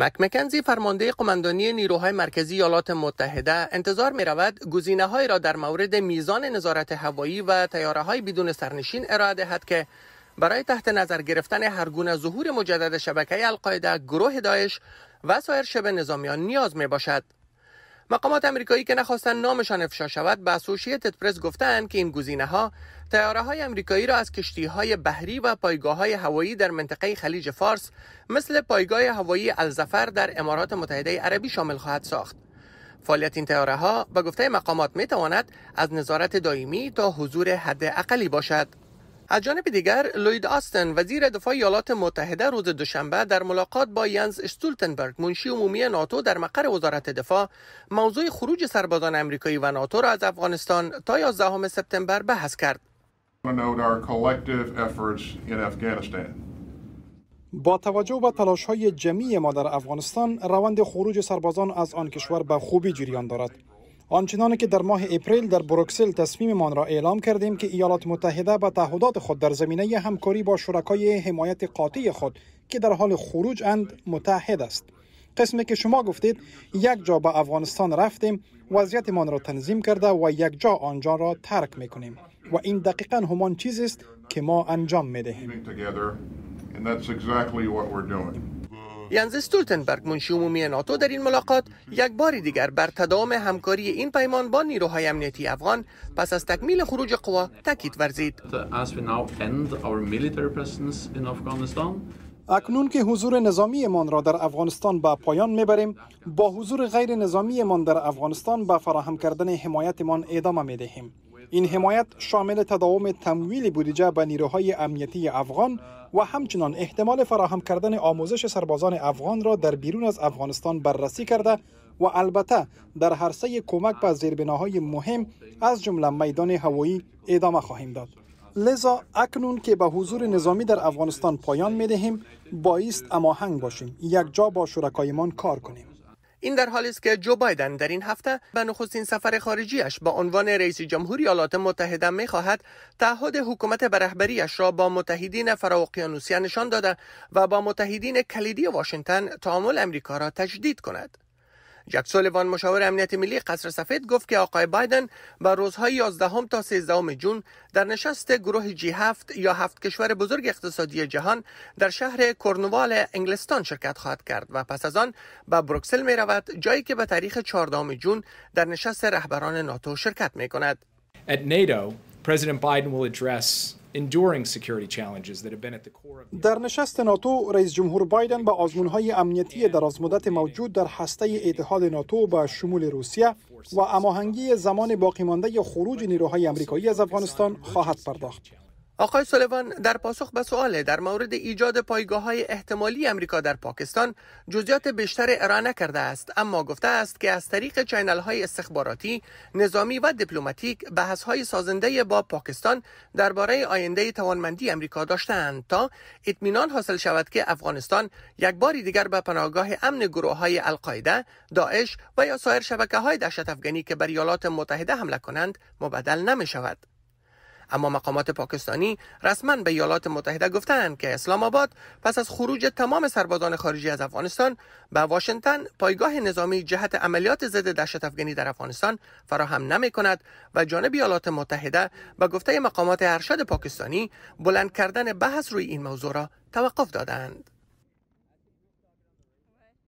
مک مکنزی فرمانده قمندانی نیروهای مرکزی ایالات متحده انتظار می رود گزینه های را در مورد میزان نظارت هوایی و تیاره های بدون سرنشین ارائه دهد که برای تحت نظر گرفتن هر گونه ظهور مجدد شبکه القاعده گروه داعش و سایر شبه نظامیان نیاز می باشد. مقامات آمریکایی که نخواستن نامشان افشا شود به اسوشیتد پرس گفتند که این گزینه ها تیاره های آمریکایی را از کشتی های بحری و پایگاه های هوایی در منطقه خلیج فارس مثل پایگاه هوایی الزفر در امارات متحده عربی شامل خواهد ساخت. فعالیت این تیاره ها به گفته مقامات می تواند از نظارت دائمی تا حضور حد اقلی باشد. از جانب دیگر لوید آستن وزیر دفاع ایالات متحده روز دوشنبه در ملاقات با ینز استولتنبرگ منشی عمومی ناتو در مقر وزارت دفاع موضوع خروج سربازان آمریکایی و ناتو را از افغانستان تا 11 سپتامبر بحث کرد. با توجه به تلاش های جمعی ما در افغانستان روند خروج سربازان از آن کشور به خوبی جریان دارد آنچنانه که در ماه اپریل در بروکسل تصمیممان را اعلام کردیم که ایالات متحده به تعهدات خود در زمینه همکاری با شرکای حمایت قاطع خود که در حال خروج اند متحد است قسمی که شما گفتید یک جا به افغانستان رفتیم وضعیتمان را تنظیم کرده و یک جا آنجا را ترک میکنیم و این دقیقا همان چیزی است که ما انجام میدهیم ینز استولتنبرگ منشی عمومی ناتو در این ملاقات یک باری دیگر بر تداوم همکاری این پیمان با نیروهای امنیتی افغان پس از تکمیل خروج قوا تاکید ورزید اکنون که حضور نظامی من را در افغانستان به پایان میبریم با حضور غیر نظامی من در افغانستان به فراهم کردن حمایت من ادامه میدهیم این حمایت شامل تداوم تمویل بودجه به نیروهای امنیتی افغان و همچنان احتمال فراهم کردن آموزش سربازان افغان را در بیرون از افغانستان بررسی کرده و البته در هر سه کمک به زیربناهای مهم از جمله میدان هوایی ادامه خواهیم داد لذا اکنون که به حضور نظامی در افغانستان پایان می دهیم بایست اماهنگ باشیم یک جا با شرکایمان کار کنیم این در حالی است که جو بایدن در این هفته به نخستین سفر خارجیش با عنوان رئیس جمهوری ایالات متحده می خواهد تعهد حکومت به را با متحدین فراوقیانوسیه نشان داده و با متحدین کلیدی واشنگتن تعامل امریکا را تجدید کند. جک سولیوان مشاور امنیت ملی قصر سفید گفت که آقای بایدن با روزهای 11 تا 13 جون در نشست گروه جی 7 یا هفت کشور بزرگ اقتصادی جهان در شهر کورنوال انگلستان شرکت خواهد کرد و پس از آن به بروکسل می رود جایی که به تاریخ 14 جون در نشست رهبران ناتو شرکت می کند. در نشست ناتو رئیس جمهور بایدن به آزمونهای امنیتی درازمدت موجود در هسته اتحاد ناتو به شمول روسیه و اماهنگی زمان باقی مانده خروج نیروهای امریکایی از افغانستان خواهد پرداخت. آقای سلیوان در پاسخ به سوال در مورد ایجاد پایگاه های احتمالی امریکا در پاکستان جزئیات بیشتر ارائه نکرده است اما گفته است که از طریق چینل های استخباراتی نظامی و دیپلماتیک بحث های سازنده با پاکستان درباره آینده توانمندی امریکا داشتند تا اطمینان حاصل شود که افغانستان یک بار دیگر به پناهگاه امن گروه های القاعده داعش و یا سایر شبکه های دهشت افغانی که بر ایالات متحده حمله کنند مبدل نمی شود اما مقامات پاکستانی رسما به ایالات متحده گفتند که اسلام آباد پس از خروج تمام سربازان خارجی از افغانستان به واشنگتن پایگاه نظامی جهت عملیات ضد دهشت افغانی در افغانستان فراهم نمی کند و جانب ایالات متحده به گفته مقامات ارشد پاکستانی بلند کردن بحث روی این موضوع را توقف دادند.